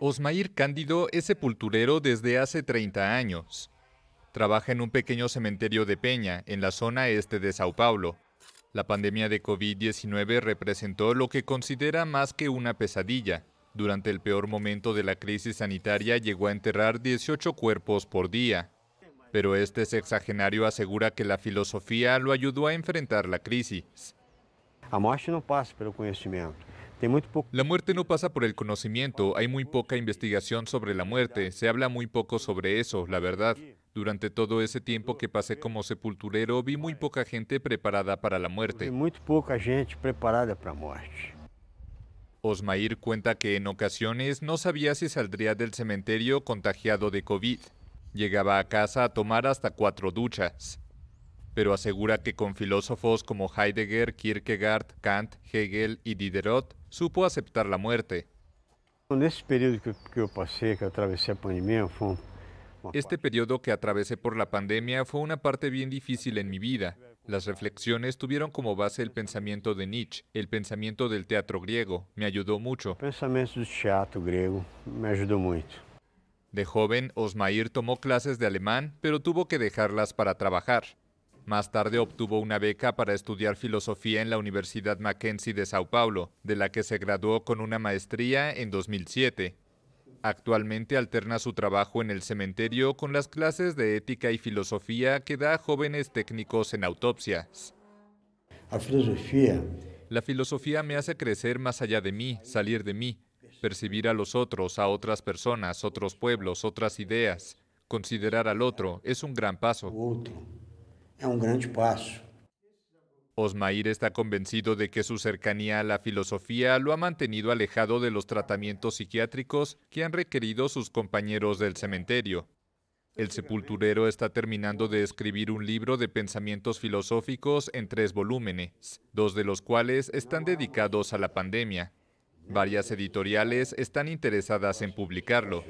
Osmair Cándido es sepulturero desde hace 30 años. Trabaja en un pequeño cementerio de Peña, en la zona este de Sao Paulo. La pandemia de COVID-19 representó lo que considera más que una pesadilla. Durante el peor momento de la crisis sanitaria llegó a enterrar 18 cuerpos por día. Pero este sexagenario asegura que la filosofía lo ayudó a enfrentar la crisis. La muerte no pasa el conocimiento. La muerte no pasa por el conocimiento, hay muy poca investigación sobre la muerte, se habla muy poco sobre eso, la verdad. Durante todo ese tiempo que pasé como sepulturero, vi muy poca gente preparada para la muerte. Muy poca gente preparada para muerte. Osmair cuenta que en ocasiones no sabía si saldría del cementerio contagiado de COVID. Llegaba a casa a tomar hasta cuatro duchas pero asegura que con filósofos como Heidegger, Kierkegaard, Kant, Hegel y Diderot supo aceptar la muerte. Um, este periodo que atravesé por la pandemia fue una parte bien difícil en mi vida. Las reflexiones tuvieron como base el pensamiento de Nietzsche, el pensamiento del teatro griego. Me ayudó mucho. Pensamiento del teatro griego me ayudó mucho. De joven, Osmair tomó clases de alemán, pero tuvo que dejarlas para trabajar. Más tarde obtuvo una beca para estudiar filosofía en la Universidad Mackenzie de Sao Paulo, de la que se graduó con una maestría en 2007. Actualmente alterna su trabajo en el cementerio con las clases de ética y filosofía que da a jóvenes técnicos en autopsias. La filosofía. La filosofía me hace crecer más allá de mí, salir de mí, percibir a los otros, a otras personas, otros pueblos, otras ideas. Considerar al otro es un gran paso es un gran paso. Osmair está convencido de que su cercanía a la filosofía lo ha mantenido alejado de los tratamientos psiquiátricos que han requerido sus compañeros del cementerio. El sepulturero está terminando de escribir un libro de pensamientos filosóficos en tres volúmenes, dos de los cuales están dedicados a la pandemia. Varias editoriales están interesadas en publicarlo.